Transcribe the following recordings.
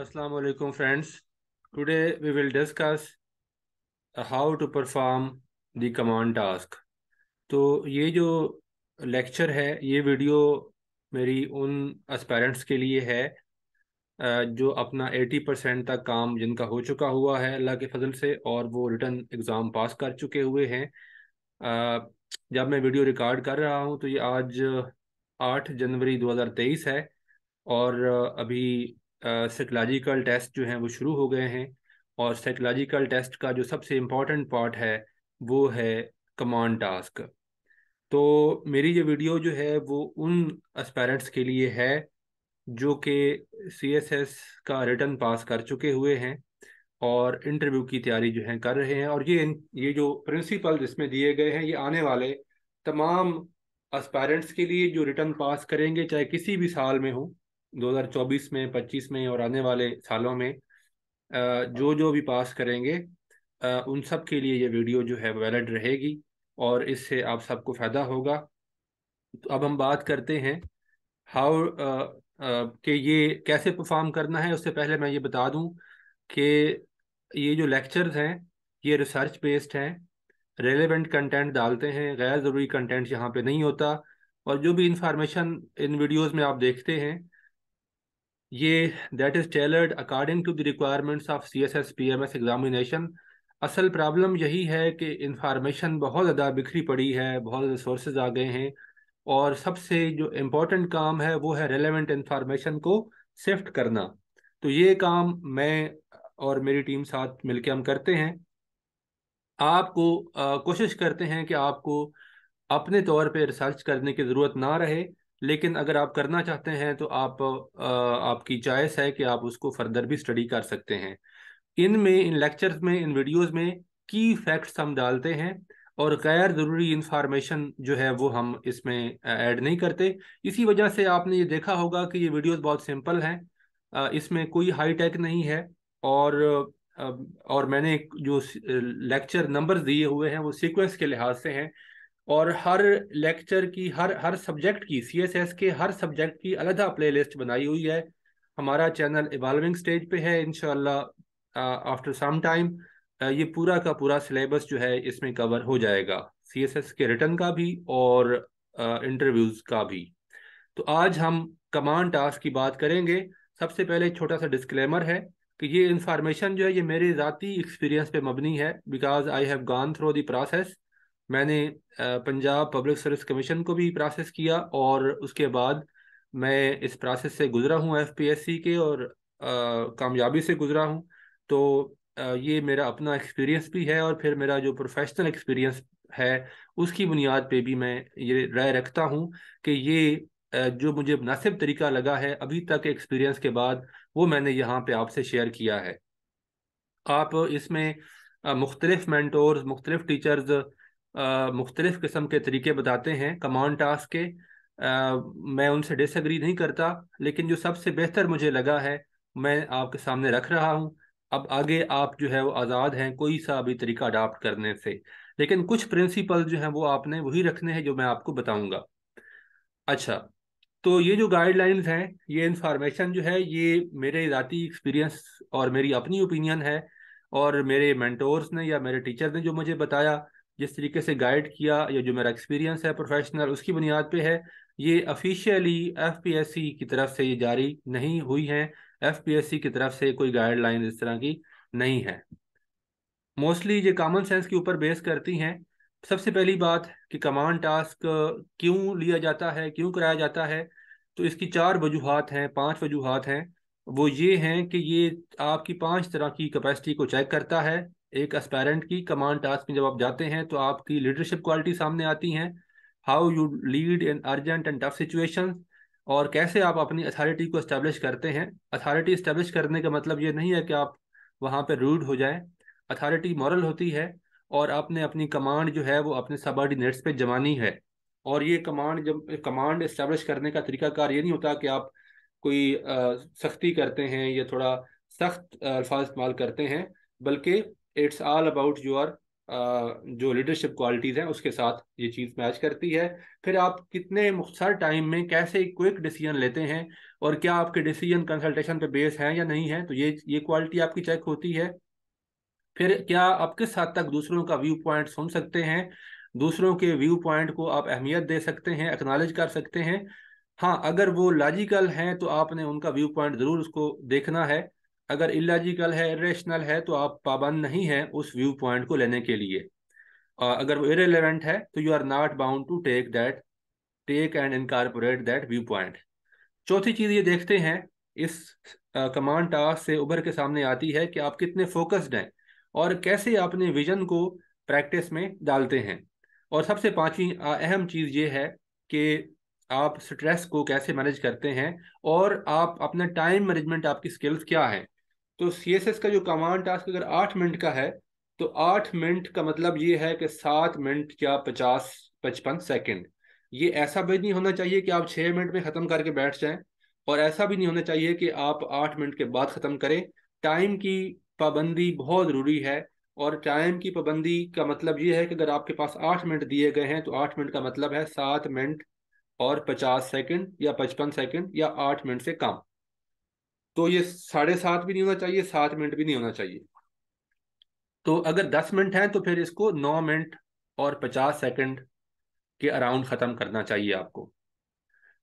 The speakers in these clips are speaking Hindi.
Assalamu alaikum friends. Today we will discuss how to perform the command task. तो ये जो लेक्चर है ये वीडियो मेरी उन एस्पेरेंट्स के लिए है जो अपना 80 परसेंट तक काम जिनका हो चुका हुआ है अल्लाह के फजल से और वो रिटर्न एग्ज़ाम पास कर चुके हुए हैं जब मैं वीडियो रिकॉर्ड कर रहा हूँ तो ये आज 8 जनवरी 2023 है और अभी साइकोलॉजिकल टेस्ट जो हैं वो शुरू हो गए हैं और साइकोलॉजिकल टेस्ट का जो सबसे इम्पॉर्टेंट पार्ट है वो है कमांड टास्क तो मेरी ये वीडियो जो है वो उन एस्पेरेंट्स के लिए है जो कि सी एस एस का रिटर्न पास कर चुके हुए हैं और इंटरव्यू की तैयारी जो है कर रहे हैं और ये ये जो प्रिंसिपल जिसमें दिए गए हैं ये आने वाले तमाम एस्पेरेंट्स के लिए जो रिटर्न पास करेंगे चाहे किसी भी साल में हो 2024 में 25 में और आने वाले सालों में जो जो भी पास करेंगे उन सब के लिए ये वीडियो जो है वैलिड रहेगी और इससे आप सबको फ़ायदा होगा तो अब हम बात करते हैं हाउ कि ये कैसे परफॉर्म करना है उससे पहले मैं ये बता दूं कि ये जो लेक्चर्स हैं ये रिसर्च बेस्ड हैं रेलेवेंट कंटेंट डालते हैं गैर ज़रूरी कंटेंट यहाँ पे नहीं होता और जो भी इंफॉर्मेशन इन वीडियोस में आप देखते हैं ये that is tailored according to the requirements of C S S P M S examination असल प्रॉब्लम यही है कि इंफॉर्मेशन बहुत ज़्यादा बिखरी पड़ी है बहुत ज़्यादा सोर्सेज आ गए हैं और सबसे जो इम्पोर्टेंट काम है वो है रेलिवेंट इंफॉर्मेशन को शिफ्ट करना तो ये काम मैं और मेरी टीम साथ मिलकर हम करते हैं आपको कोशिश करते हैं कि आपको अपने तौर पे रिसर्च करने की ज़रूरत ना रहे लेकिन अगर आप करना चाहते हैं तो आप आ, आपकी चॉइस है कि आप उसको फर्दर भी स्टडी कर सकते हैं इन में इन लेक्चर्स में इन वीडियोस में की फैक्ट्स हम डालते हैं और गैर ज़रूरी इन्फॉर्मेशन जो है वो हम इसमें ऐड नहीं करते इसी वजह से आपने ये देखा होगा कि ये वीडियोस बहुत सिंपल हैं इसमें कोई हाई टेक नहीं है और और मैंने जो लेक्चर नंबर्स दिए हुए हैं वो सीक्वेंस के लिहाज से हैं और हर लेक्चर की हर हर सब्जेक्ट की सीएसएस के हर सब्जेक्ट की प्ले प्लेलिस्ट बनाई हुई है हमारा चैनल इवॉल्विंग स्टेज पे है इनशाला आफ्टर सम टाइम ये पूरा का पूरा सिलेबस जो है इसमें कवर हो जाएगा सीएसएस के रिटर्न का भी और इंटरव्यूज़ का भी तो आज हम कमांड टास्क की बात करेंगे सबसे पहले छोटा सा डिस्क्लेमर है कि ये इंफॉर्मेशन जो है ये मेरे ज़ाती एक्सपीरियंस पे मबनी है because I have gone through the process मैंने पंजाब पब्लिक सर्विस कमीशन को भी प्रोसेस किया और उसके बाद मैं इस प्रोसेस से गुजरा हूँ एफ के और कामयाबी से गुजरा हूँ तो ये मेरा अपना एक्सपीरियंस भी है और फिर मेरा जो प्रोफेशनल एक्सपीरियंस है उसकी बुनियाद पे भी मैं ये राय रखता हूँ कि ये जो मुझे मुनासिब तरीका लगा है अभी तक एक्सपीरियंस के बाद वो मैंने यहाँ पे आपसे शेयर किया है आप इसमें मुख्तलिफ मैंटोर्स मुख्तलिफ टीचर्स मुख्तलिफ़ किस्म के तरीके बताते हैं कमांड टास्क के आ, मैं उनसे डिसग्री नहीं करता लेकिन जो सबसे बेहतर मुझे लगा है मैं आपके सामने रख रहा हूँ अब आगे आप जो है वो आज़ाद हैं कोई सा भी तरीका अडाप्ट करने से लेकिन कुछ प्रिंसिपल जो हैं वो आपने वही रखने हैं जो मैं आपको बताऊंगा अच्छा तो ये जो गाइडलाइंस हैं ये इंफॉर्मेशन जो है ये मेरे ज़ाती एक्सपीरियंस और मेरी अपनी ओपिनियन है और मेरे मैंटोर्स ने या मेरे टीचर ने जो मुझे बताया जिस तरीके से गाइड किया या जो मेरा एक्सपीरियंस है प्रोफेशनल उसकी बुनियाद पे है ये officially F P S C की तरफ से ये जारी नहीं हुई है एफ पी एस सी की तरफ से कोई गाइडलाइन इस तरह की नहीं है मोस्टली ये कॉमन सेंस के ऊपर बेस करती हैं सबसे पहली बात कि कमांड टास्क क्यों लिया जाता है क्यों कराया जाता है तो इसकी चार वजूहत हैं पांच वजूहत हैं वो ये हैं कि ये आपकी पांच तरह की कैपेसिटी को चेक करता है एक एस्पेरेंट की कमांड टास्क में जब आप जाते हैं तो आपकी लीडरशिप क्वालिटी सामने आती हैं how you lead in urgent and tough situation और कैसे आप अपनी अथॉरिटी को इस्टेब्लिश करते हैं अथॉरिटी इस्टेब्लिश करने का मतलब ये नहीं है कि आप वहाँ पर रूड हो जाएं अथॉरिटी मॉरल होती है और आपने अपनी कमांड जो है वो अपने सबॉर्डिनेट्स पे जमानी है और ये कमांड जब कमांड इस्टेब्लिश करने का तरीकाकार ये नहीं होता कि आप कोई सख्ती करते हैं या थोड़ा सख्त अल्फाज इस्तेमाल करते हैं बल्कि इट्स ऑल अबाउट योर जो लीडरशिप क्वालिटीज़ हैं उसके साथ ये चीज़ मैच करती है फिर आप कितने मुख्तर टाइम में कैसे क्विक डिसीजन लेते हैं और क्या आपके डिसीजन कंसल्टेशन पे बेस हैं या नहीं है तो ये ये क्वालिटी आपकी चेक होती है फिर क्या आप किस हद तक दूसरों का व्यू पॉइंट सुन सकते हैं दूसरों के व्यू पॉइंट को आप अहमियत दे सकते हैं एक्नॉलेज कर सकते हैं हाँ अगर वो लॉजिकल हैं तो आपने उनका व्यू पॉइंट ज़रूर उसको देखना है अगर इलाजिकल है इेशनल है तो आप पाबंद नहीं है उस व्यू पॉइंट को लेने के लिए और अगर वो इरेलीवेंट है तो you are not bound to take that take and incorporate that view point चौथी चीज़ ये देखते हैं इस कमांड टास्क से उभर के सामने आती है कि आप कितने फोकस्ड हैं और कैसे अपने विजन को प्रैक्टिस में डालते हैं और सबसे पांचवी अहम चीज़ ये है कि आप स्ट्रेस को कैसे मैनेज करते हैं और आप अपना टाइम मैनेजमेंट आपकी स्किल्स क्या हैं तो सी एस एस का जो कमांड टास्क अगर आठ मिनट का है तो आठ मिनट का मतलब ये है कि सात मिनट या पचास पचपन सेकेंड ये ऐसा भी नहीं होना चाहिए कि आप छः मिनट में ख़त्म करके बैठ जाएं और ऐसा भी नहीं होना चाहिए कि आप आठ मिनट के बाद ख़त्म करें टाइम की पाबंदी बहुत ज़रूरी है और टाइम की पाबंदी का मतलब ये है कि अगर आपके पास आठ मिनट दिए गए हैं तो आठ मिनट का मतलब है सात मिनट और पचास सेकंड या पचपन सेकंड या आठ मिनट से कम तो ये साढ़े सात भी नहीं होना चाहिए सात मिनट भी नहीं होना चाहिए तो अगर दस मिनट हैं तो फिर इसको नौ मिनट और पचास सेकंड के अराउंड ख़त्म करना चाहिए आपको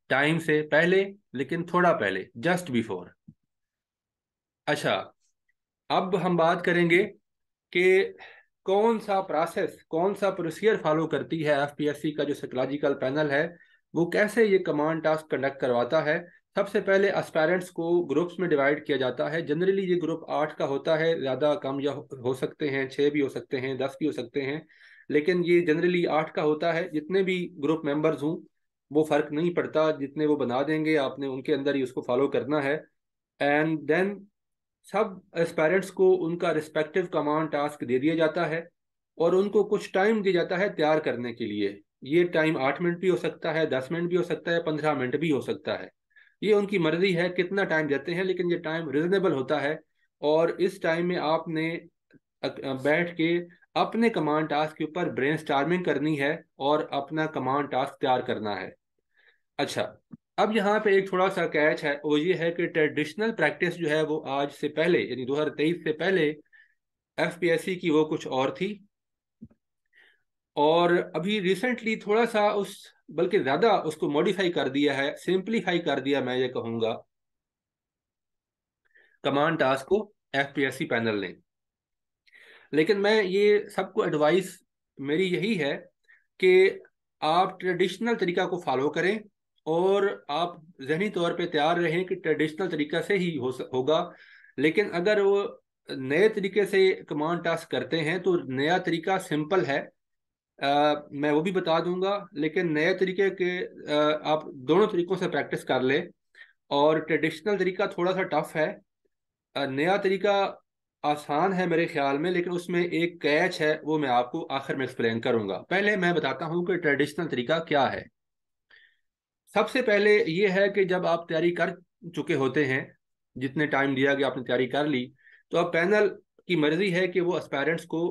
टाइम से पहले लेकिन थोड़ा पहले जस्ट बिफोर अच्छा अब हम बात करेंगे कि कौन सा प्रोसेस कौन सा प्रोसीजर फॉलो करती है एफपीएससी का जो साइकोलॉजिकल पैनल है वो कैसे ये कमांड टास्क कंडक्ट करवाता है सबसे पहले एस्पायरेंट्स को ग्रुप्स में डिवाइड किया जाता है जनरली ये ग्रुप आठ का होता है ज़्यादा कम या हो सकते हैं छः भी हो सकते हैं दस भी हो सकते हैं लेकिन ये जनरली आठ का होता है जितने भी ग्रुप मेंबर्स हूँ वो फ़र्क नहीं पड़ता जितने वो बना देंगे आपने उनके अंदर ही उसको फॉलो करना है एंड देन सब एस्पायरेंट्स को उनका रिस्पेक्टिव कमांड टास्क दे दिया जाता है और उनको कुछ टाइम दिया जाता है तैयार करने के लिए ये टाइम आठ मिनट भी हो सकता है दस मिनट भी हो सकता है पंद्रह मिनट भी हो सकता है ये उनकी मर्जी है कितना टाइम देते हैं लेकिन ये टाइम रिजनेबल होता है और इस टाइम में आपने बैठ के अपने कमांड टास्क के ऊपर ब्रेन करनी है और अपना कमांड टास्क तैयार करना है अच्छा अब यहाँ पे एक थोड़ा सा कैच है वो ये है कि ट्रेडिशनल प्रैक्टिस जो है वो आज से पहले यानी दो से पहले एफ की वो कुछ और थी और अभी रिसेंटली थोड़ा सा उस बल्कि ज्यादा उसको मॉडिफाई कर दिया है सिंप्लीफाई कर दिया मैं ये कहूंगा कमांड टास्क को एफपीएससी पैनल ने लेकिन मैं ये सबको एडवाइस मेरी यही है कि आप ट्रेडिशनल तरीका को फॉलो करें और आप जहनी तौर पे तैयार रहें कि ट्रेडिशनल तरीका से ही हो होगा लेकिन अगर वो नए तरीके से कमांड टास्क करते हैं तो नया तरीका सिंपल है आ, मैं वो भी बता दूंगा लेकिन नए तरीके के आ, आप दोनों तरीकों से प्रैक्टिस कर ले और ट्रेडिशनल तरीका थोड़ा सा टफ है नया तरीका आसान है मेरे ख्याल में लेकिन उसमें एक कैच है वो मैं आपको आखिर में एक्सप्लेन करूंगा पहले मैं बताता हूं कि ट्रेडिशनल तरीका क्या है सबसे पहले ये है कि जब आप तैयारी कर चुके होते हैं जितने टाइम दिया गया आपने तैयारी कर ली तो अब पैनल की मर्जी है कि वो एस्पेरेंट्स को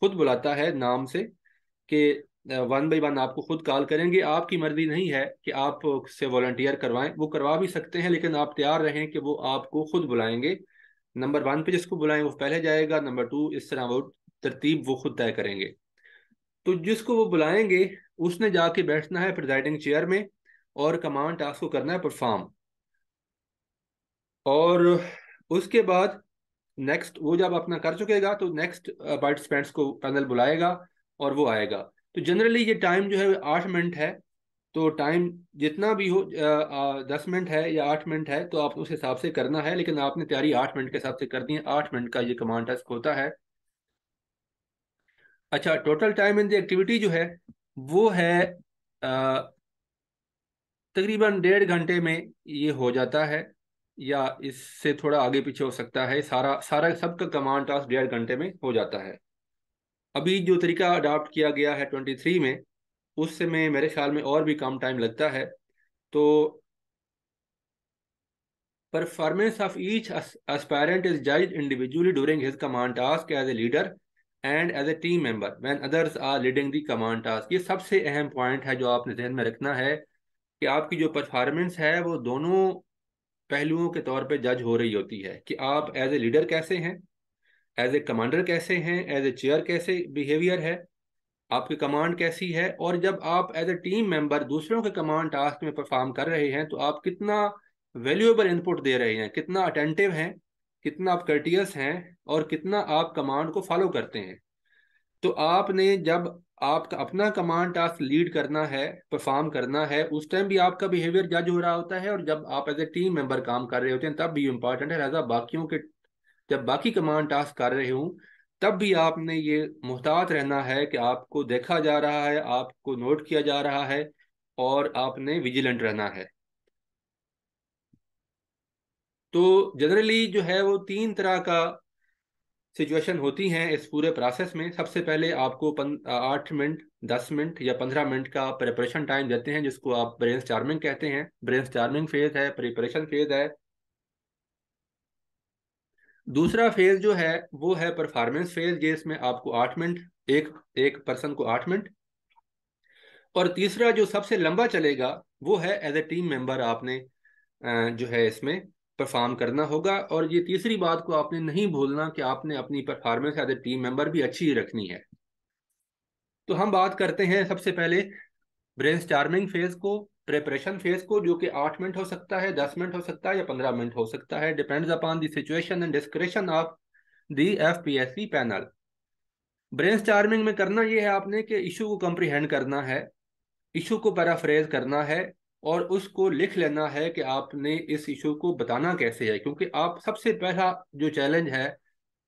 खुद बुलाता है नाम से कि वन बाई वन आपको खुद कॉल करेंगे आपकी मर्जी नहीं है कि आप से वॉल्टियर करवाएं वो करवा भी सकते हैं लेकिन आप तैयार रहें कि वो आपको खुद बुलाएंगे नंबर वन पे जिसको बुलाएं वो पहले जाएगा नंबर टू इस तरह वो तरतीब वो खुद तय करेंगे तो जिसको वो बुलाएंगे उसने जाके बैठना है प्रिजाइडिंग चेयर में और कमांड टास्क को करना है परफॉर्म और उसके बाद नेक्स्ट वो जब अपना कर चुकेगा तो नेक्स्ट पार्टिसिपेंट्स को पैनल बुलाएगा और वो आएगा तो जनरली ये टाइम जो है आठ मिनट है तो टाइम जितना भी हो दस मिनट है या आठ मिनट है तो आप उस हिसाब से करना है लेकिन आपने तैयारी आठ मिनट के हिसाब से कर दी है आठ मिनट का ये कमांड टास्क होता है अच्छा total time in the activity जो है वो है तकरीबन डेढ़ घंटे में ये हो जाता है या इससे थोड़ा आगे पीछे हो सकता है सारा सारा सबका कमांड टास्क डेढ़ घंटे में हो जाता है अभी जो तरीका अडाप्ट किया गया है ट्वेंटी थ्री में उससे में मेरे ख्याल में और भी कम टाइम लगता है तो performance of each aspirant is जज individually during his command task as a leader and as a team member when others are leading the command task ये सबसे अहम पॉइंट है जो आपने जहन में रखना है कि आपकी जो परफॉर्मेंस है वो दोनों पहलुओं के तौर पे जज हो रही होती है कि आप एज ए लीडर कैसे हैं एज ए कमांडर कैसे हैं एज ए चेयर कैसे बिहेवियर है आपकी कमांड कैसी है और जब आप एज ए टीम मेंबर दूसरों के कमांड टास्क में परफॉर्म कर रहे हैं तो आप कितना वैल्यूएबल इनपुट दे रहे हैं कितना अटेंटिव हैं कितना आप कर्टियस हैं और कितना आप कमांड को फॉलो करते हैं तो आपने जब आपका अपना कमांड टास्क लीड करना है परफॉर्म करना है उस टाइम भी आपका बिहेवियर जज हो रहा होता है और जब आप एज ए टीम मेंबर काम कर रहे होते हैं तब भी इम्पॉर्टेंट है लिहाजा बाकियों के जब बाकी कमांड टास्क कर रहे हूँ तब भी आपने ये मुहतात रहना है कि आपको देखा जा रहा है आपको नोट किया जा रहा है और आपने विजिलेंट रहना है तो जनरली जो है वो तीन तरह का सिचुएशन होती हैं इस पूरे प्रोसेस में सबसे पहले आपको आठ मिनट दस मिनट या पंद्रह मिनट का प्रिपरेशन टाइम देते हैं जिसको आप ब्रेन चार्मिंग कहते हैं ब्रेन चार्मिंग फेज है प्रिपरेशन फेज है दूसरा फेज जो है वो है परफॉर्मेंस फेज जिसमें आपको आठ मिनट एक एक पर्सन को आठ मिनट और तीसरा जो सबसे लंबा चलेगा वो है एज ए टीम मेंबर आपने जो है इसमें परफॉर्म करना होगा और ये तीसरी बात को आपने नहीं भूलना कि आपने अपनी performance as a team member भी अच्छी रखनी है तो हम बात करते हैं सबसे पहले ब्रेन स्टार्मिंग फेज को प्रेपरेशन फेज को जो कि आठ मिनट हो सकता है दस मिनट हो सकता है या पंद्रह मिनट हो सकता है depends upon the situation and description of the F P S C panel brainstorming में करना यह है आपने कि इशू को कंप्रीहेंड करना है इशू को पैराफ्रेज करना है और उसको लिख लेना है कि आपने इस इशू को बताना कैसे है क्योंकि आप सबसे पहला जो चैलेंज है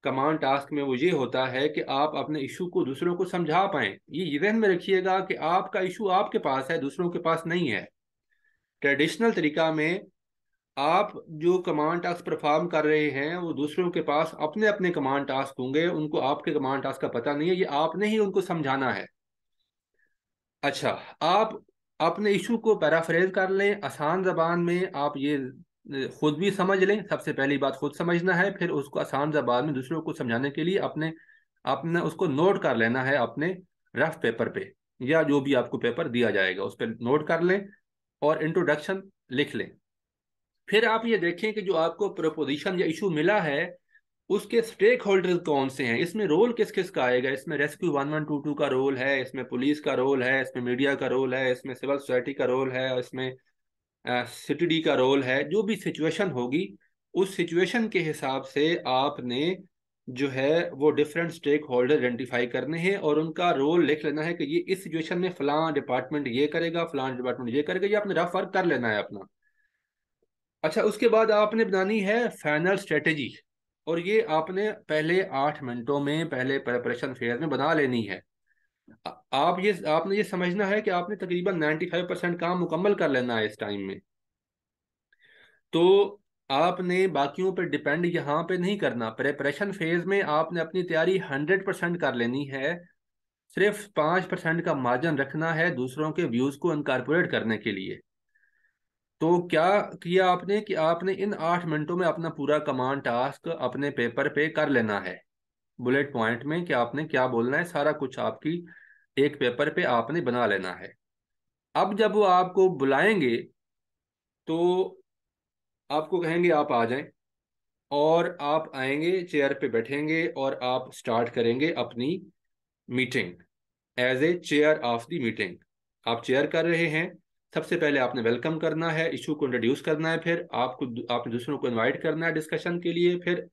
कमांड टास्क में वो ये होता है कि आप अपने इशू को दूसरों को समझा पाएं ये जहन में रखिएगा कि आपका इशू आपके पास है दूसरों के पास नहीं है ट्रेडिशनल तरीका में आप जो कमांड टास्क परफॉर्म कर रहे हैं वो दूसरों के पास अपने अपने कमांड टास्क होंगे उनको आपके कमांड टास्क का पता नहीं है ये आपने ही उनको समझाना है अच्छा आप अपने इशू को पैराफ्रेज कर लें आसान जबान में आप ये खुद भी समझ लें सबसे पहली बात खुद समझना है फिर उसको आसान जबान में दूसरों को समझाने के लिए अपने अपने उसको नोट कर लेना है अपने रफ पेपर पे या जो भी आपको पेपर दिया जाएगा उस पर नोट कर लें और इंट्रोडक्शन लिख लें फिर आप ये देखें कि जो आपको प्रपोजिशन या इशू मिला है उसके स्टेक होल्डर कौन से हैं इसमें रोल किस किस का आएगा इसमें rescue one one two two का रोल है इसमें पुलिस का रोल है इसमें मीडिया का रोल है इसमें सिविल सोसाइटी का रोल है इसमें सिटडी का रोल है जो भी सिचुएशन होगी उस सिचुएशन के हिसाब से आपने जो है वो डिफरेंट स्टेक होल्डर आइडेंटिफाई करने हैं और उनका रोल लिख लेना है कि ये इस सिचुएशन में फलां डिपार्टमेंट ये करेगा फलां डिपार्टमेंट ये करेगा ये आपने रफ वर्क कर लेना है अपना अच्छा उसके बाद आपने बनानी है फाइनल स्ट्रेटेजी और ये आपने पहले आठ मिनटों में पहले प्रेपरेशन फेयर में बना लेनी है आप ये आपने ये समझना है कि आपने तकरीबन नाइन्टी फाइव परसेंट काम मुकम्मल कर लेना है इस टाइम में तो आपने बाकियों पर डिपेंड यहाँ पे नहीं करना प्रेपरेशन फेज में आपने अपनी तैयारी हंड्रेड परसेंट कर लेनी है सिर्फ पाँच परसेंट का मार्जिन रखना है दूसरों के व्यूज़ को इनकारपोरेट करने के लिए तो क्या किया आपने कि आपने इन आठ मिनटों में अपना पूरा कमांड टास्क अपने पेपर पे कर लेना है बुलेट पॉइंट में कि आपने क्या बोलना है सारा कुछ आपकी एक पेपर पे आपने बना लेना है अब जब वो आपको बुलाएंगे तो आपको कहेंगे आप आ जाएं और आप आएंगे चेयर पे बैठेंगे और आप स्टार्ट करेंगे अपनी meeting as a chair of the meeting आप चेयर कर रहे हैं सबसे पहले आपने वेलकम करना है इशू को इंट्रोड्यूस करना है फिर आपको आपने दूसरों को इनवाइट करना है डिस्कशन के लिए फिर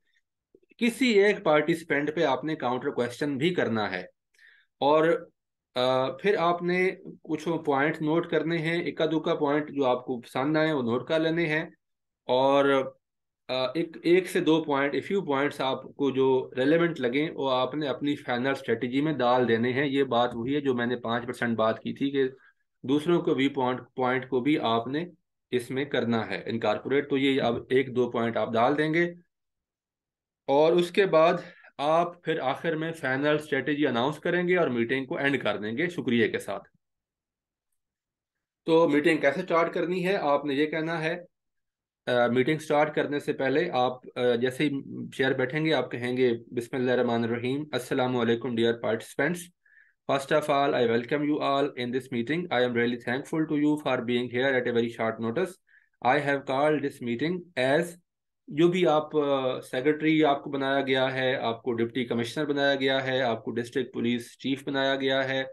किसी एक पार्टिसिपेंट पे आपने काउंटर क्वेश्चन भी करना है और फिर आपने कुछ पॉइंट नोट करने हैं इक्का दुक्का पॉइंट जो आपको पसंद आए वो नोट कर लेने हैं और एक एक से दो पॉइंट ए फ्यू पॉइंट्स आपको जो रेलेवेंट लगे वो आपने अपनी फाइनल स्ट्रेटजी में डाल देने हैं ये बात वही है जो मैंने पाँच परसेंट बात की थी कि दूसरों को भी पॉइंट पॉइंट को भी आपने इसमें करना है इनकारपोरेट तो ये अब एक दो पॉइंट आप डाल देंगे और उसके बाद आप फिर आखिर में फाइनल स्ट्रेटेजी अनाउंस करेंगे और मीटिंग को एंड कर देंगे शुक्रिया के साथ तो मीटिंग कैसे स्टार्ट करनी है आपने ये कहना है मीटिंग स्टार्ट करने से पहले आप जैसे ही चेयर बैठेंगे आप कहेंगे बिस्मिल्लाहिर्रहमानिर्रहीम अस्सलाम वालेकुम dear participants first of all I welcome you all in this meeting I am really thankful to you for being here at a very short notice. I have called this meeting जो भी आप सेक्रेटरी आपको बनाया गया है आपको डिप्टी कमिश्नर बनाया गया है आपको डिस्ट्रिक्ट पुलिस चीफ बनाया गया है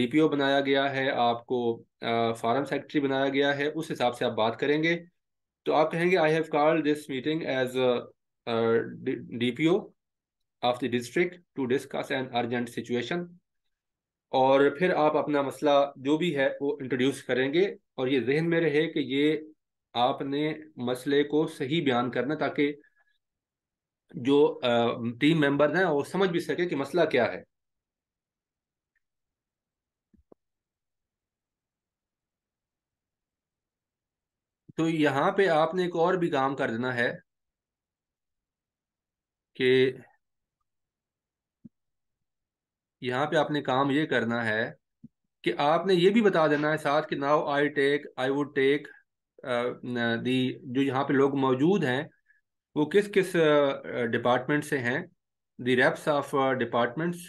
डीपीओ बनाया गया है आपको फॉरम सेक्रेटरी बनाया गया है उस हिसाब से आप बात करेंगे तो आप कहेंगे I have called this meeting as D P O of the district to discuss an urgent situation और फिर आप अपना मसला जो भी है वो इंट्रोड्यूस करेंगे और ये जहन में रहे कि ये आपने मसले को सही बयान करना ताकि जो टीम मेंबर हैं वो समझ भी सके कि मसला क्या है तो यहां पे आपने एक और भी काम कर देना है कि यहां पे आपने काम ये करना है कि आपने ये भी बता देना है साथ कि now I take I would take the जो यहाँ पे लोग मौजूद हैं वो किस किस डिपार्टमेंट से हैं the reps of departments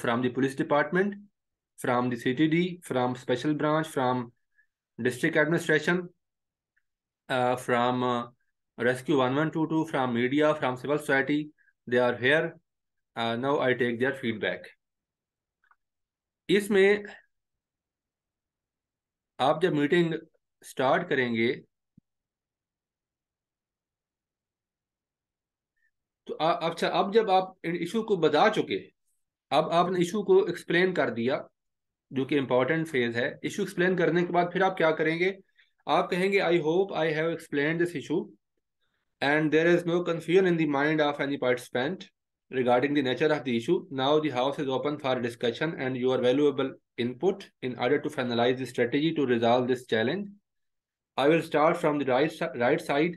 from the police department from the T D from special branch from district administration from rescue one one two two from media from civil society they are here now I take their feedback इसमें आप जब मीटिंग स्टार्ट करेंगे तो अच्छा अब जब आप इन इशू को बता चुके अब आपने इशू को एक्सप्लेन कर दिया जो कि इंपॉर्टेंट फेज है इशू एक्सप्लेन करने के बाद फिर आप क्या करेंगे आप कहेंगे I hope I have explain this issue and there is no confusion in the mind of any participant regarding the nature of the issue now the house is open for discussion and you are valuable input in order to finalise the strategy to resolve this challenge I will start from the right, right side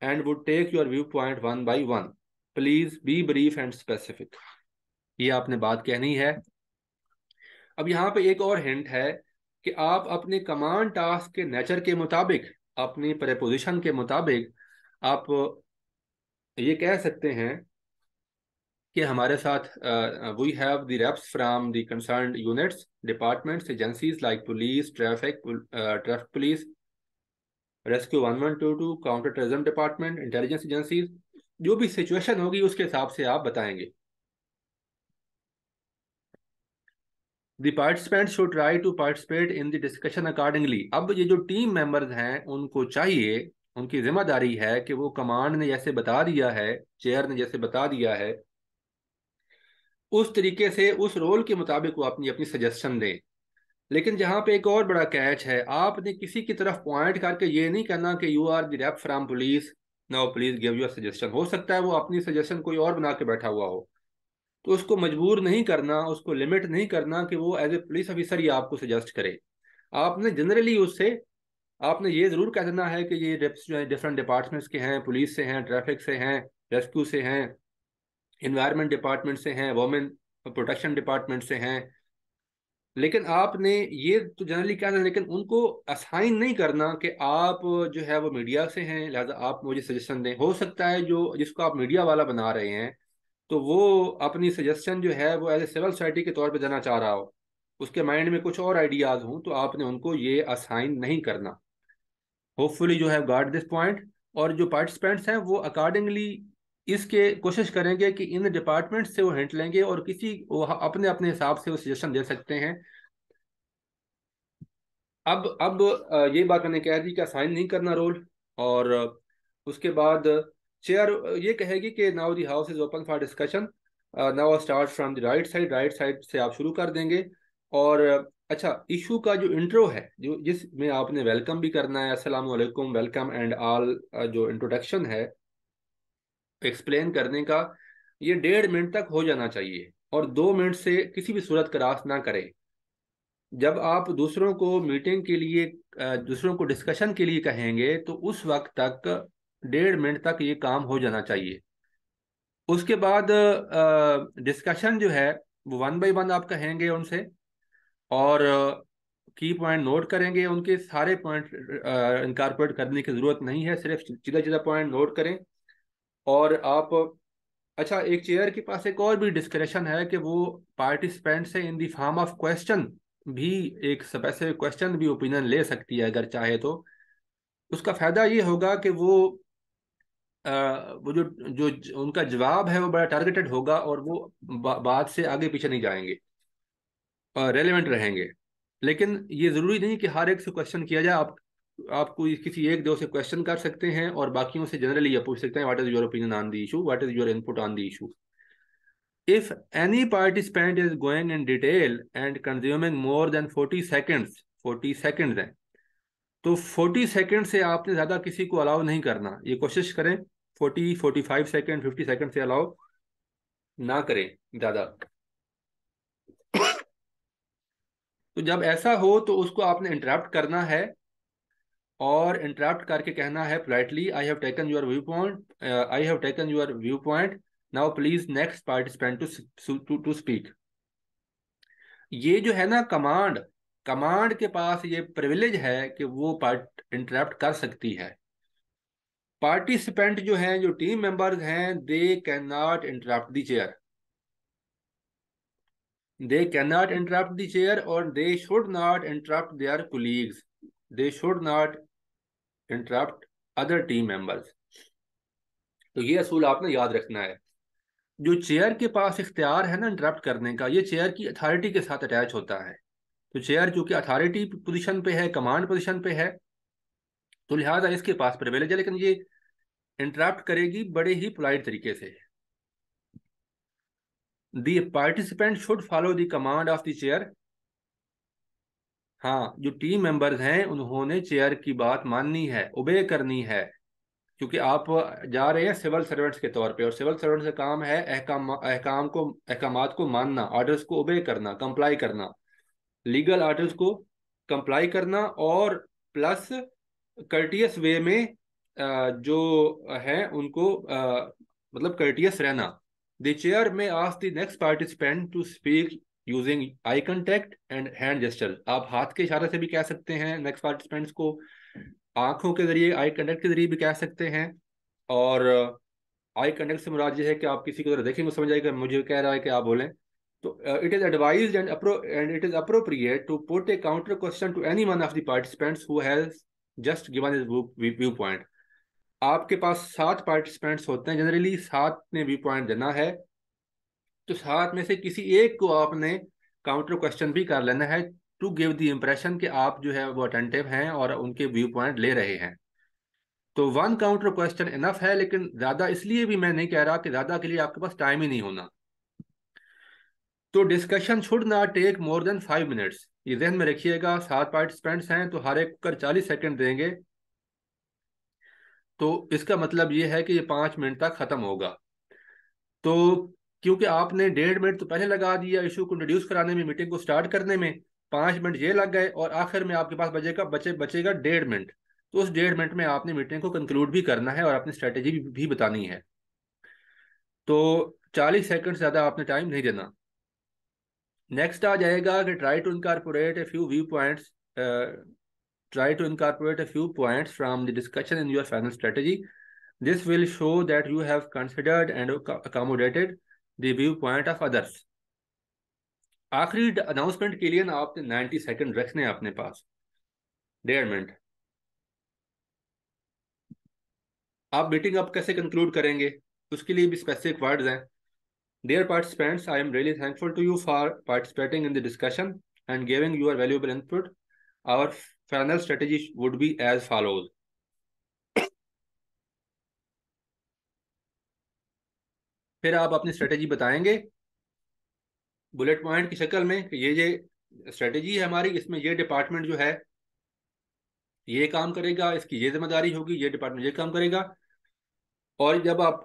and would take your viewpoint one by one. Please be brief and specific. ये आपने बात कहनी है अब यहाँ पे एक और हिंट है कि आप अपने कमांड टास्क के नेचर के मुताबिक अपनी प्रपोजिशन के मुताबिक आप ये कह सकते हैं कि हमारे साथ we have the reps from the concern units departments agencies like police traffic traffic police rescue one one two two counter terrorism department intelligence agency जो भी सिचुएशन होगी उसके हिसाब से आप बताएंगे the participant should try to participate in the discussion accordingly अब ये जो टीम मेंबर्स हैं उनको चाहिए उनकी जिम्मेदारी है कि वो कमांड ने जैसे बता दिया है चेयर ने जैसे बता दिया है उस तरीके से उस रोल के मुताबिक वो अपनी अपनी सजेशन दें लेकिन जहाँ पे एक और बड़ा कैच है आपने किसी की तरफ पॉइंट करके ये नहीं कहना कि you are the rep from police now please give your suggestion हो सकता है वो अपनी सजेशन कोई और बना के बैठा हुआ हो तो उसको मजबूर नहीं करना उसको लिमिट नहीं करना कि वो एज ए पुलिस ऑफिसर ही आपको सजेस्ट करे आपने जनरली उससे आपने ये जरूर कह देना है कि ये रेप्स जो है डिफरेंट डिपार्टमेंट्स के हैं पुलिस से हैं ट्रैफिक से हैं रेस्क्यू से हैं इन्वायरमेंट डिपार्टमेंट से हैं वोमेन प्रोटेक्शन डिपार्टमेंट से हैं लेकिन आपने ये तो जनरली क्या लेकिन उनको असाइन नहीं करना कि आप जो है वो मीडिया से हैं लिहाजा आप मुझे सजेशन दें हो सकता है जो जिसको आप मीडिया वाला बना रहे हैं तो वो अपनी सजेशन जो है वो एज ए सिविल सोसाइटी के तौर पे देना चाह रहा हो उसके माइंड में कुछ और आइडियाज़ हों तो आपने उनको ये असाइन नहीं करना होपफुली जो है गार्ड दिस पॉइंट और जो पार्टिसिपेंट्स हैं वो अकॉर्डिंगली इसके कोशिश करेंगे कि इन डिपार्टमेंट से वो हिंट लेंगे और किसी वो अपने अपने हिसाब से वो सजेशन दे सकते हैं अब अब ये बात मैंने कह दी कि साइन नहीं करना रोल और उसके बाद चेयर ये कहेगी कि now the house is open for discussion now start from the right side right side से आप शुरू कर देंगे और अच्छा इशू का जो इंट्रो है जो जिसमें आपने वेलकम भी करना है अस्सलाम वेलकम एंड आल जो इंट्रोडक्शन है एक्सप्लेन करने का ये डेढ़ मिनट तक हो जाना चाहिए और दो मिनट से किसी भी सूरत क्रास ना करें जब आप दूसरों को मीटिंग के लिए दूसरों को डिस्कशन के लिए कहेंगे तो उस वक्त तक डेढ़ मिनट तक ये काम हो जाना चाहिए उसके बाद डिस्कशन जो है वो वन बाई वन आप कहेंगे उनसे और की पॉइंट नोट करेंगे उनके सारे पॉइंट इनकारपोरेट करने की ज़रूरत नहीं है सिर्फ जिदा सीधा पॉइंट नोट करें और आप अच्छा एक चेयर के पास एक और भी डिस्क्रेशन है कि वो पार्टिसिपेंट से in the form of question भी एक स्पेसिफिक क्वेश्चन भी ओपिनियन ले सकती है अगर चाहे तो उसका फायदा ये होगा कि वो आ, वो जो जो उनका जवाब है वो बड़ा टारगेटेड होगा और वो बा, बात से आगे पीछे नहीं जाएंगे रेलिवेंट रहेंगे लेकिन ये ज़रूरी नहीं कि हर एक से क्वेश्चन किया जाए आप आपको किसी एक दो से क्वेश्चन कर सकते हैं और बाकियों से जनरली ये पूछ सकते हैं what is your opinion on the issue what is your input on the issue if any participant is going in detail and consuming more than forty seconds forty second है तो फोर्टी सेकेंड से आपने ज़्यादा किसी को अलाउ नहीं करना ये कोशिश करें forty forty five second fifty second से अलाउ ना करें ज़्यादा तो जब ऐसा हो तो उसको आपने इंटरप्ट करना है और इंटरप्ट करके कहना है politely I have taken your view point I have taken your view point now please next participant to to speak ये जो है ना कमांड कमांड के पास ये प्रिविलेज है कि वो पार्ट इंटरप्ट कर सकती है पार्टिसिपेंट जो है जो टीम मेंबर्स हैं they can not interrupt the chair they can not interrupt the chair और they should not interrupt their colleagues they should not interrupt other team members तो ये असूल आपने याद रखना है जो चेयर के पास इख्तियार है ना इंटरप्ट करने का ये चेयर की अथॉरिटी के साथ अटैच होता है तो चेयर चूंकि अथॉरिटी पोजीशन पे है कमांड पोजीशन पे है तो लिहाजा इसके पास प्रिवेलेज है लेकिन ये इंटरप्ट करेगी बड़े ही पोलाइट तरीके से the participant should follow the of of the हाँ जो टीम मेंबर्स हैं उन्होंने चेयर की बात माननी है उबे करनी है क्योंकि आप जा रहे हैं सिविल सर्वेंट्स के तौर पे और सिविल सर्वेंट्स का काम है अहकाम को अहकाम को मानना ऑर्डर्स को ओबे करना कंप्लाई करना लीगल ऑर्डर्स को कंप्लाई करना और प्लस कर्टियस वे में जो है उनको मतलब कर्टियस रहना द चेयर में ask the next participant to speak using eye contact and hand gesture आप हाथ के इशारे से भी कह सकते हैं नेक्स्ट पार्टिसिपेंट्स को आंखों के जरिए आई कॉन्टेक्ट के जरिए भी कह सकते हैं और आई uh, कॉन्टेक्ट से मुराद ये है कि आप किसी को देखेंगे समझ आएगा मुझे कह रहा है कि आप बोलें तो it is advise and and it is appropriate to put a counter question to any one of the participants who has just given is view point आपके पास सात पार्टिसिपेंट्स होते हैं जनरली सात ने व्यू पॉइंट देना है तो सात में से किसी एक को आपने काउंटर क्वेश्चन भी कर लेना है टू गिव द इम्प्रेशन कि आप जो है वो अटेंटिव हैं और उनके व्यू पॉइंट ले रहे हैं तो वन काउंटर क्वेश्चन इनफ है लेकिन ज़्यादा इसलिए भी मैं नहीं कह रहा कि ज़्यादा के लिए आपके पास टाइम ही नहीं होना तो discussion should not take more than five minutes ये जहन में रखिएगा सात पार्टिसिपेंट्स हैं तो हर एक कर चालीस सेकेंड देंगे तो इसका मतलब ये है कि ये पांच मिनट तक ख़त्म होगा तो क्योंकि आपने डेढ़ मिनट तो पहले लगा दिया इशू को इंट्रोड्यूस कराने में मीटिंग को स्टार्ट करने में पांच मिनट ये लग गए और आखिर में आपके पास बचेगा बचे बचेगा डेढ़ मिनट तो उस डेढ़ मिनट में आपने मीटिंग को कंक्लूड भी करना है और अपनी स्ट्रेटेजी भी, भी बतानी है तो चालीस सेकेंड ज़्यादा आपने टाइम नहीं देना नेक्स्ट आ जाएगा कि try to incorporate a few view point try to incorporate a few point from the discussion in your final strategy this will show that you have considered and accommodated the point of others आखिरी अनाउंसमेंट के लिए ना आपने नाइनटी सेकेंड रखने हैं अपने पास डेढ़ मिनट आप मीटिंग अब कैसे कंक्लूड करेंगे उसके लिए भी स्पेसिफिक वर्ड्स हैं dear participants I am really thankful to you for participating in the discussion and giving your valuable input our final strategy would be as follows फिर आप अपनी स्ट्रेटेजी बताएंगे बुलेट पॉइंट की शक्ल में कि ये ये स्ट्रेटेजी है हमारी इसमें ये डिपार्टमेंट जो है ये काम करेगा इसकी ये जिम्मेदारी होगी ये डिपार्टमेंट ये काम करेगा और जब आप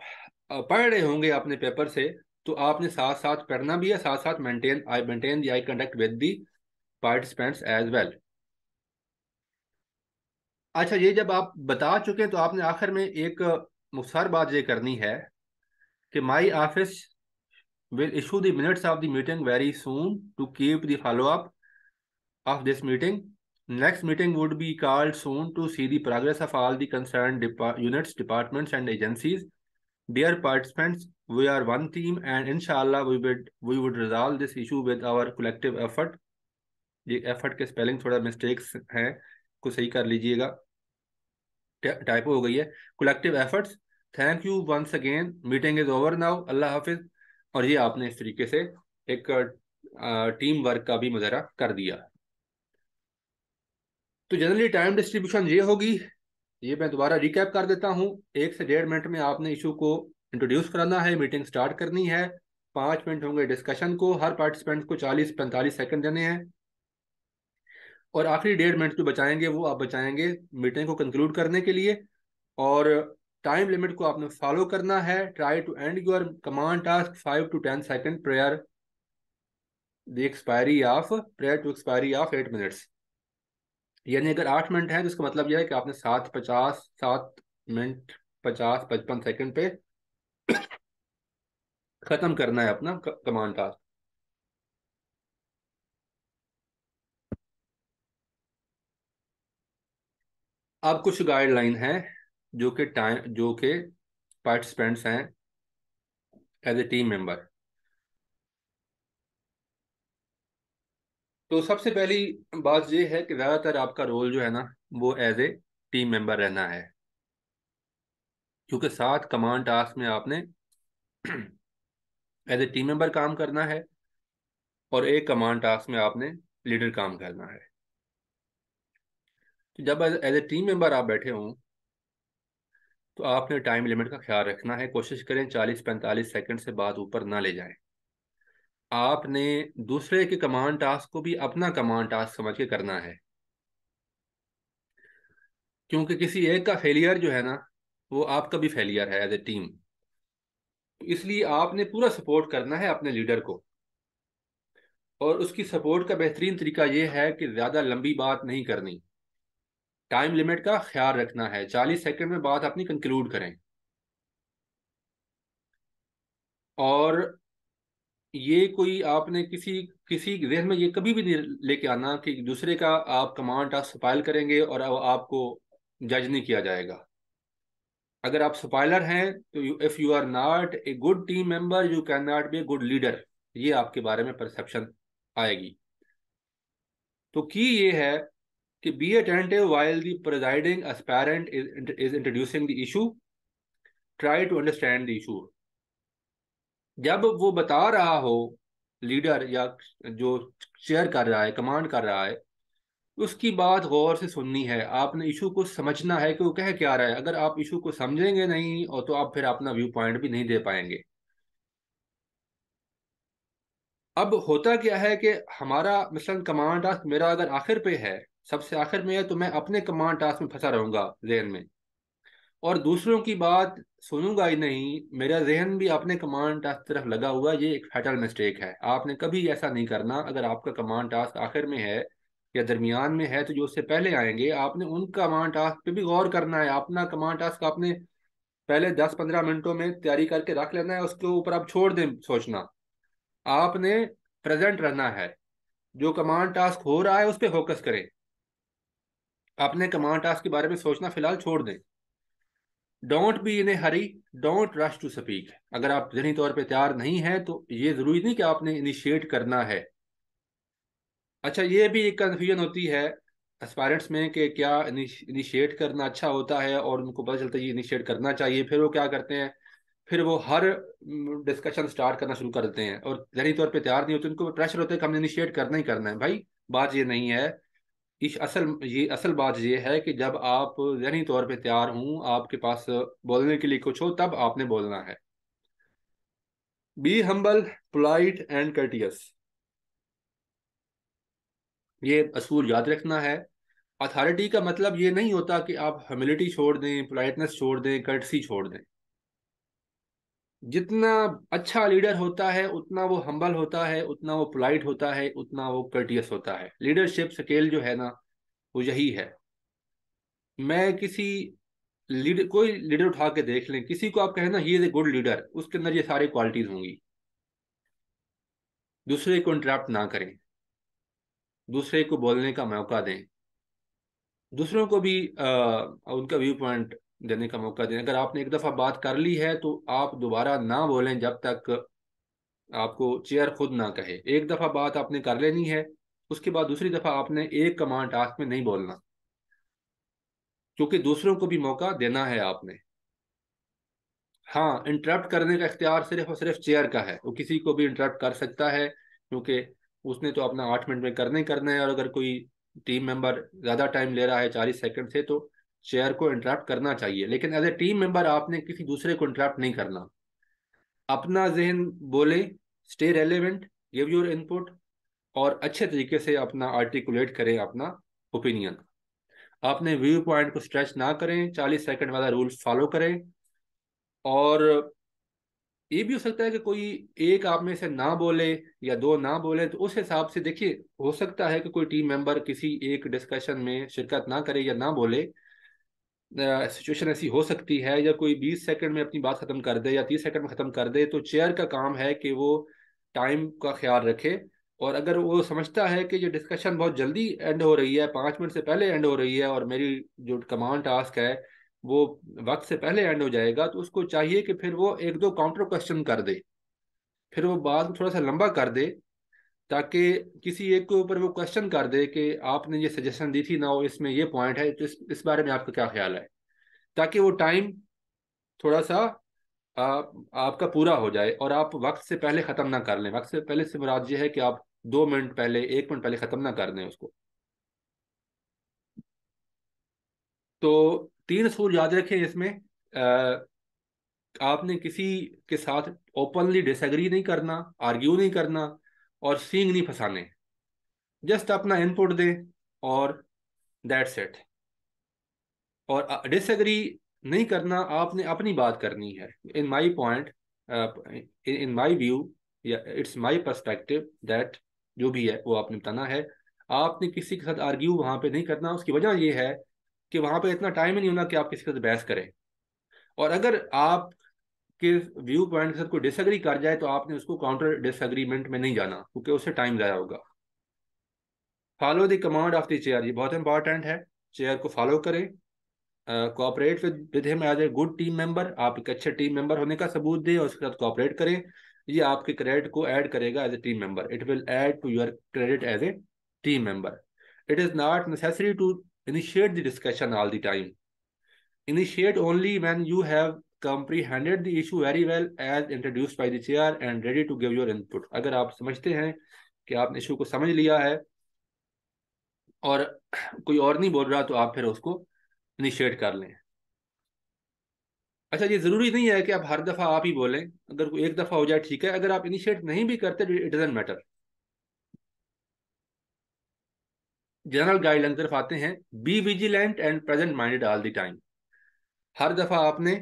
पढ़ रहे होंगे अपने पेपर से तो आपने साथ साथ पढ़ना भी है साथ साथ maintain I maintain the I conduct with the participants as well अच्छा ये जब आप बता चुके हैं तो आपने आखिर में एक मुखसर बात ये करनी है कि my office will issue the minutes of the meeting very soon to keep the follow up of this meeting next meeting would be called soon to see the progress of all the concern units departments and agencies dear participants we are one team and इनशाला we would resolve this issue with our collective effort ये एफर्ट के स्पेलिंग थोड़ा मिस्टेक्स हैं को सही कर लीजिएगा टाइप हो गई है collective efforts thank you once again meeting is over now अल्लाह हाफिज और ये आपने इस तरीके से एक टीम वर्क का भी मुजहरा कर दिया तो जनरली टाइम डिस्ट्रीब्यूशन ये होगी ये मैं दोबारा रिकैप कर देता हूँ एक से डेढ़ मिनट में आपने इशू को इंट्रोड्यूस कराना है मीटिंग स्टार्ट करनी है पाँच मिनट होंगे डिस्कशन को हर पार्टिसिपेंट को चालीस पैंतालीस सेकंड देने हैं और आखिरी डेढ़ मिनट जो बचाएंगे वो आप बचाएंगे मीटिंग को कंक्लूड करने के लिए और टाइम लिमिट को आपने फॉलो करना है try to end your command task five to ten second prior the expiry of prior to expiry of eight minutes यानी अगर आठ मिनट है तो इसका मतलब यह है कि आपने सात पचास सात मिनट पचास पचपन सेकेंड पे खत्म करना है अपना कमांड टास्क अब कुछ गाइडलाइन है जो के टाइम जो के पार्टिसिपेंट्स हैं एज ए टीम मेंबर तो सबसे पहली बात ये है कि ज़्यादातर आपका रोल जो है ना वो एज ए टीम मेंबर रहना है क्योंकि सात कमांड टास्क में आपने एज ए टीम मेंबर काम करना है और एक कमांड टास्क में आपने लीडर काम करना है तो जब एज ए टीम मेंबर आप बैठे हों तो आपने टाइम लिमिट का ख्याल रखना है कोशिश करें चालीस पैंतालीस सेकंड से बाद ऊपर ना ले जाएं आपने दूसरे के कमांड टास्क को भी अपना कमांड टास्क समझ के करना है क्योंकि किसी एक का फेलियर जो है ना वो आपका भी फेलियर है एज ए टीम इसलिए आपने पूरा सपोर्ट करना है अपने लीडर को और उसकी सपोर्ट का बेहतरीन तरीका यह है कि ज़्यादा लंबी बात नहीं करनी टाइम लिमिट का ख्याल रखना है चालीस सेकंड में बात अपनी कंक्लूड करें और ये कोई आपने किसी किसी जहन में ये कभी भी नहीं लेके आना कि दूसरे का आप कमांड टास्क सपाइल करेंगे और अब आपको जज नहीं किया जाएगा अगर आप सपाइलर हैं तो if you are not a good team member you can not be a good leader ये आपके बारे में परसेप्शन आएगी तो की ये है कि be attentive while the presiding aspirant is is introducing the issue try to understand the issue जब वो बता रहा हो लीडर या जो शेयर कर रहा है कमांड कर रहा है उसकी बात गौर से सुननी है आपने इशू को समझना है कि वो कह क्या रहा है अगर आप इशू को समझेंगे नहीं और तो आप फिर अपना व्यू पॉइंट भी नहीं दे पाएंगे अब होता क्या है कि हमारा मिशन कमांड मेरा अगर आखिर पे है सबसे आखिर में है तो मैं अपने कमांड टास्क में फंसा रहूंगा जहन में और दूसरों की बात सुनूंगा ही नहीं मेरा जहन भी अपने कमांड टास्क तरफ लगा हुआ ये एक फैटल मिस्टेक है आपने कभी ऐसा नहीं करना अगर आपका कमांड टास्क आखिर में है या दरमियान में है तो जो उससे पहले आएंगे आपने उन कमांड टास्क पे भी गौर करना है अपना कमांड टास्क आपने पहले दस पंद्रह मिनटों में तैयारी करके रख लेना है उसके ऊपर आप छोड़ दें सोचना आपने प्रेजेंट रहना है जो कमांड टास्क हो रहा है उस पर फोकस करें अपने कमांड टास्क के बारे में सोचना फिलहाल छोड़ दें don't be in a hurry don't rush to speak अगर आप जहनी तौर पे तैयार नहीं है तो ये जरूरी नहीं कि आपने इनिशिएट करना है अच्छा ये भी एक कन्फ्यूजन होती है एस्पायरेंट्स में कि क्या इनिशिएट करना अच्छा होता है और उनको पता चलता है ये इनिशिएट करना चाहिए फिर वो क्या करते हैं फिर वो हर डिस्कशन स्टार्ट करना शुरू कर देते हैं और जहनी तौर पर तैयार नहीं होते उनको प्रेशर होता है कि हमने इनिशिएट करना ही करना है भाई बात ये नहीं है इस असल ये असल बात ये है कि जब आप जहनी तौर पे तैयार हूं आपके पास बोलने के लिए कुछ हो तब आपने बोलना है be humble polite and courteous ये असूल याद रखना है अथॉरिटी का मतलब ये नहीं होता कि आप हमिलिटी छोड़ दें पोलाइटनेस छोड़ दें कर्टसी छोड़ दें जितना अच्छा लीडर होता है उतना वो हम्बल होता है उतना वो पोलाइट होता है उतना वो कर्टियस होता है लीडरशिप स्केल जो है ना वो यही है मैं किसी लीडर कोई लीडर उठा के देख लें किसी को आप कहें ना he is a good leader उसके अंदर ये सारी क्वालिटीज होंगी दूसरे को इंटरप्ट ना करें दूसरे को बोलने का मौका दें दूसरों को भी आ, उनका व्यू पॉइंट देने का मौका दें अगर आपने एक दफ़ा बात कर ली है तो आप दोबारा ना बोलें जब तक आपको चेयर खुद ना कहे एक दफ़ा बात आपने कर लेनी है उसके बाद दूसरी दफ़ा आपने एक कमांड टास्क में नहीं बोलना क्योंकि दूसरों को भी मौका देना है आपने हाँ इंटरप्ट करने का इख्तियार सिर्फ और सिर्फ चेयर का है वो किसी को भी इंटरप्ट कर सकता है क्योंकि उसने तो अपना आठ मिनट में करने करना है और अगर कोई टीम मेंबर ज़्यादा टाइम ले रहा है चालीस सेकंड से तो चेयर को इंटरप्ट करना चाहिए लेकिन एज ए टीम मेंबर आपने किसी दूसरे को इंटरप्ट नहीं करना अपना जहन बोले stay relevant give your input और अच्छे तरीके से अपना आर्टिकुलेट करें अपना ओपिनियन अपने व्यू पॉइंट को स्ट्रेच ना करें चालीस सेकंड वाला रूल फॉलो करें और ये भी हो सकता है कि कोई एक आप में से ना बोले या दो ना बोले तो उस हिसाब से देखिए हो सकता है कि कोई टीम मेंबर किसी एक डिस्कशन में शिरकत ना करे या ना बोले सिचुएशन ऐसी हो सकती है या कोई बीस सेकंड में अपनी बात ख़त्म कर दे या तीस सेकंड में ख़त्म कर दे तो चेयर का काम है कि वो टाइम का ख्याल रखे और अगर वो समझता है कि ये डिस्कशन बहुत जल्दी एंड हो रही है पाँच मिनट से पहले एंड हो रही है और मेरी जो कमांड टास्क है वो वक्त से पहले एंड हो जाएगा तो उसको चाहिए कि फिर वो एक दो काउंटर क्वेश्चन कर दे फिर वो बात थोड़ा सा लंबा कर दे ताकि किसी एक के ऊपर वो क्वेश्चन कर दे कि आपने ये सजेशन दी थी ना इसमें ये पॉइंट है तो इस, इस बारे में आपका क्या ख्याल है ताकि वो टाइम थोड़ा सा आ, आपका पूरा हो जाए और आप वक्त से पहले ख़त्म ना कर लें वक्त से पहले से मुराद ये है कि आप दो मिनट पहले एक मिनट पहले ख़त्म ना कर दें उसको तो तीन असूल याद रखें इसमें आ, आपने किसी के साथ ओपनली डिसग्री नहीं करना आर्ग्यू नहीं करना और सींग नहीं फंसाने जस्ट अपना इनपुट दे और दैट्स इट और डिसएग्री नहीं करना आपने अपनी बात करनी है in my point in my view या इट्स माय पर्सपेक्टिव दैट जो भी है वो आपने बताना है आपने किसी के साथ आर्ग्यू वहाँ पे नहीं करना उसकी वजह यह है कि वहाँ पे इतना टाइम ही नहीं होना कि आप किसी के साथ बहस करें और अगर आप के व्यू पॉइंट के साथ कोई डिसएग्री कर जाए तो आपने उसको काउंटर डिसअग्रीमेंट में नहीं जाना क्योंकि उससे टाइम ज़ाया होगा follow the command of the chair ये बहुत इंपॉर्टेंट है चेयर को फॉलो करें cooperate with him as a good team member आप एक अच्छे टीम मेंबर होने का सबूत दें और उसके साथ कोऑपरेट करें ये आपके क्रेडिट को ऐड करेगा as a team member it will add to your credit as a team member it is not necessary to initiate the discussion all the time initiate only when you have comprehended the issue very well as introduced by the chair and ready to give your input agar aap samajhte hain ki aapne issue ko samajh liya hai aur koi aur nahi bol raha to aap फिर usko initiate kar le अच्छा ये ज़रूरी नहीं है कि आप हर दफ़ा आप ही बोलें अगर कोई एक दफ़ा हो जाए ठीक है अगर आप इनिशिएट नहीं भी करते it doesn't matter general guideline तरफ आते हैं be vigilant and present minded all the time हर दफ़ा आपने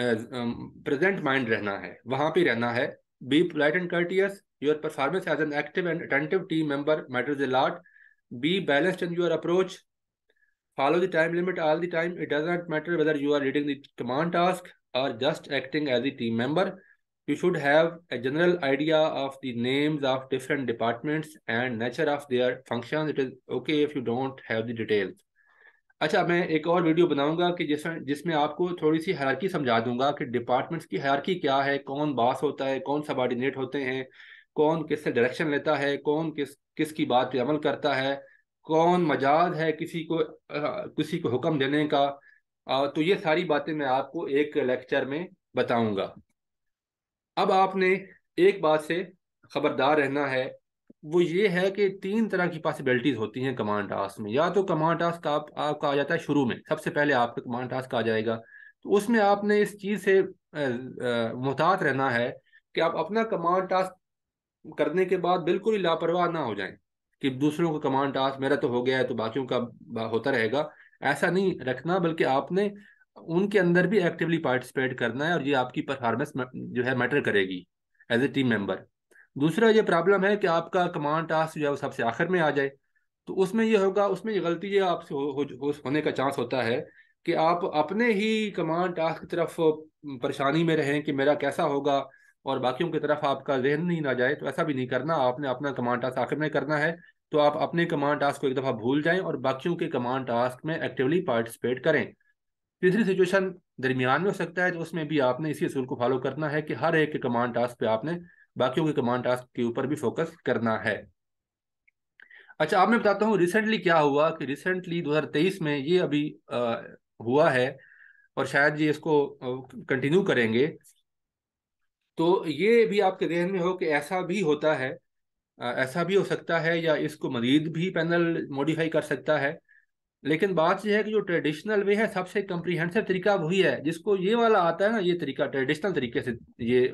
प्रेजेंट माइंड रहना है वहां पे रहना है be polite and courteous your performance as an active and attentive team member matters a lot be balanced follow the time limit all the time it doesn't matter whether you are leading the command task or just acting as a team member you should have a general idea of the names of different departments and nature of their functions it is okay if you don't have the details अच्छा मैं एक और वीडियो बनाऊंगा कि जिसमें जिसमें आपको थोड़ी सी हरक़ी समझा दूंगा कि डिपार्टमेंट्स की हरकी क्या है कौन बास होता है कौन सबॉर्डिनेट होते हैं कौन किससे डायरेक्शन लेता है कौन किस किसकी बात पे अमल करता है कौन मजाज है किसी को आ, किसी को हुक्म देने का आ, तो ये सारी बातें मैं आपको एक लेक्चर में बताऊंगा अब आपने एक बात से खबरदार रहना है वो ये है कि तीन तरह की पॉसिबिलिटीज होती हैं कमांड टास्क में या तो कमांड टास्क आप आपका आ जाता है शुरू में सबसे पहले आपका कमांड टास्क आ जाएगा तो उसमें आपने इस चीज़ से मुहतात रहना है कि आप अपना कमांड टास्क करने के बाद बिल्कुल ही लापरवाह ना हो जाएं कि दूसरों का कमांड टास्क मेरा तो हो गया है तो बाकियों का होता रहेगा ऐसा नहीं रखना बल्कि आपने उनके अंदर भी एक्टिवली पार्टिसिपेट करना है और ये आपकी परफॉर्मेंस जो है मैटर करेगी एज ए टीम मेंबर दूसरा ये प्रॉब्लम है कि आपका कमांड टास्क जो है वो सबसे आखिर में आ जाए तो उसमें ये होगा उसमें ये गलती ये आपसे हो, हो, होने का चांस होता है कि आप अपने ही कमांड टास्क की तरफ परेशानी में रहें कि मेरा कैसा होगा और बाकियों की तरफ आपका जहन नहीं ना जाए तो ऐसा भी नहीं करना आपने अपना कमांड टास्क आखिर में करना है तो आप अपने कमांड टास्क को एक दफ़ा भूल जाएं और बाकियों के कमांड टास्क में एक्टिवली पार्टिसिपेट करें तीसरी सिचुएशन दरमियान में हो सकता है तो उसमें भी आपने इसी असूल को फॉलो करना है कि हर एक के कमांड टास्क पे आपने बाकियों के कमांड टास्क के ऊपर भी फोकस करना है अच्छा आप मैं बताता हूँ रिसेंटली क्या हुआ कि रिसेंटली 2023 में ये अभी आ, हुआ है और शायद ये इसको कंटिन्यू करेंगे तो ये भी आपके जहन में हो कि ऐसा भी होता है ऐसा भी हो सकता है या इसको मजीद भी पैनल मॉडिफाई कर सकता है लेकिन बात यह है कि जो ट्रेडिशनल वे है सबसे कम्प्रीहेंसिव तरीका वही है जिसको ये वाला आता है ना ये तरीका ट्रेडिशनल तरीके से ये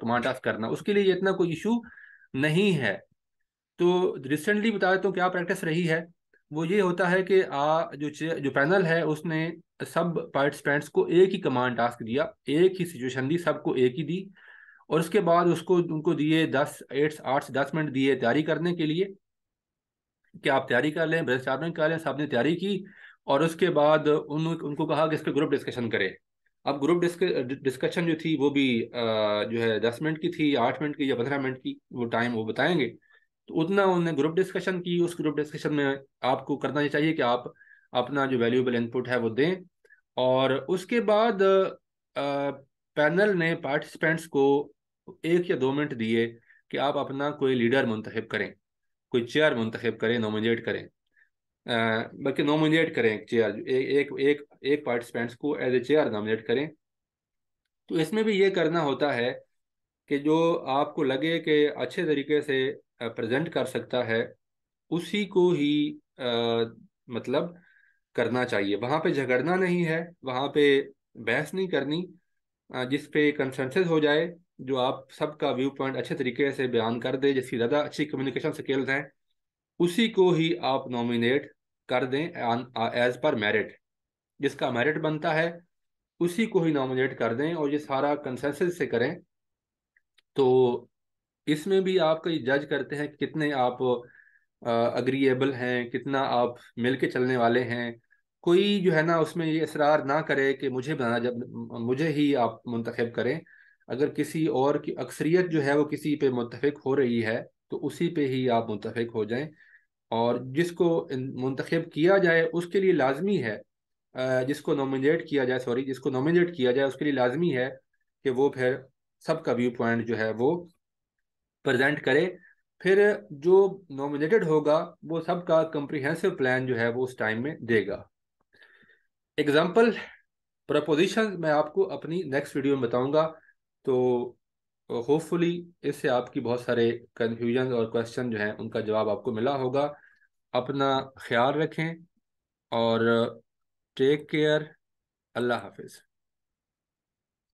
कमांड टास्क करना उसके लिए इतना कोई इशू नहीं है तो रिसेंटली बता देता हूँ क्या प्रैक्टिस रही है वो ये होता है कि आ जो जो पैनल है उसने सब पार्टिसिपेंट्स को एक ही कमांड टास्क दिया एक ही सिचुएशन दी सबको एक ही दी और उसके बाद उसको उनको दिए दस एट्स आठ दस मिनट दिए तैयारी करने के लिए कि आप तैयारी कर लें भ्रष्टाचार में कर लें साहब ने तैयारी की और उसके बाद उन उनको कहा कि इस पर ग्रुप डिस्कशन करें अब ग्रुप डिस्कशन जो थी वो भी जो है दस मिनट की थी आठ मिनट की या पंद्रह मिनट की वो टाइम वो बताएंगे तो उतना उन्होंने ग्रुप डिस्कशन की उस ग्रुप डिस्कशन में आपको करना ही चाहिए कि आप अपना जो वैल्यूएबल इनपुट है वो दें और उसके बाद पैनल ने पार्टिसिपेंट्स को एक या दो मिनट दिए कि आप अपना कोई लीडर मुंतखब करें कोई चेयर मुंतखब करें नोमिनेट करें बल्कि नोमिनेट करें एक चेयर एक एक एक पार्टिसिपेंट्स को एज ए चेयर नॉमिनेट करें तो इसमें भी ये करना होता है कि जो आपको लगे कि अच्छे तरीके से प्रेजेंट कर सकता है उसी को ही आ, मतलब करना चाहिए वहाँ पे झगड़ना नहीं है वहाँ पे बहस नहीं करनी जिस पे कंसेंसस हो जाए जो आप सबका व्यू पॉइंट अच्छे तरीके से बयान कर दे जिसकी ज़्यादा अच्छी कम्युनिकेशन स्किल्स हैं उसी को ही आप नॉमिनेट कर दें एज पर मेरिट जिसका मेरिट बनता है उसी को ही नॉमिनेट कर दें और ये सारा कंसेंस से करें तो इसमें भी आप कई जज करते हैं कितने आप अग्रीएबल uh, हैं कितना आप मिल के चलने वाले हैं कोई जो है ना उसमें ये इसरार ना करे कि मुझे बनाना जब मुझे ही आप मुंतखब करें अगर किसी और की अक्सरियत जो है वो किसी पे मुतफिक हो रही है तो उसी पे ही आप मुतफिक हो जाएं और जिसको मुंतखब किया जाए उसके लिए लाजमी है जिसको नॉमिनेट किया जाए सॉरी जिसको नॉमिनेट किया जाए उसके लिए लाजमी है कि वो फिर सबका व्यू पॉइंट जो है वो प्रजेंट करे फिर जो नॉमिनेटेड होगा वो सबका कम्प्रीहेंसिव प्लान जो है वो उस टाइम में देगा एग्जाम्पल प्रपोजिशन मैं आपको अपनी नेक्स्ट वीडियो में बताऊंगा तो होपफुली इससे आपकी बहुत सारे कन्फ्यूजन और क्वेश्चन जो हैं उनका जवाब आपको मिला होगा अपना ख्याल रखें और टेक केयर अल्लाह हाफिज़